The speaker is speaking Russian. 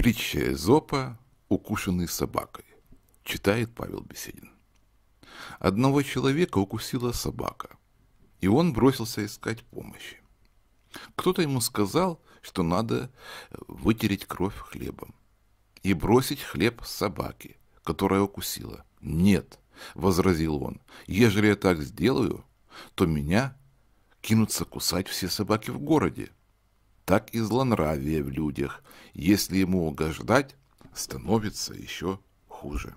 Притча Эзопа «Укушенный собакой» читает Павел Беседин. Одного человека укусила собака, и он бросился искать помощи. Кто-то ему сказал, что надо вытереть кровь хлебом и бросить хлеб собаке, которая укусила. «Нет», — возразил он, — «ежели я так сделаю, то меня кинутся кусать все собаки в городе, так и злонравие в людях. Если ему угождать, становится еще хуже.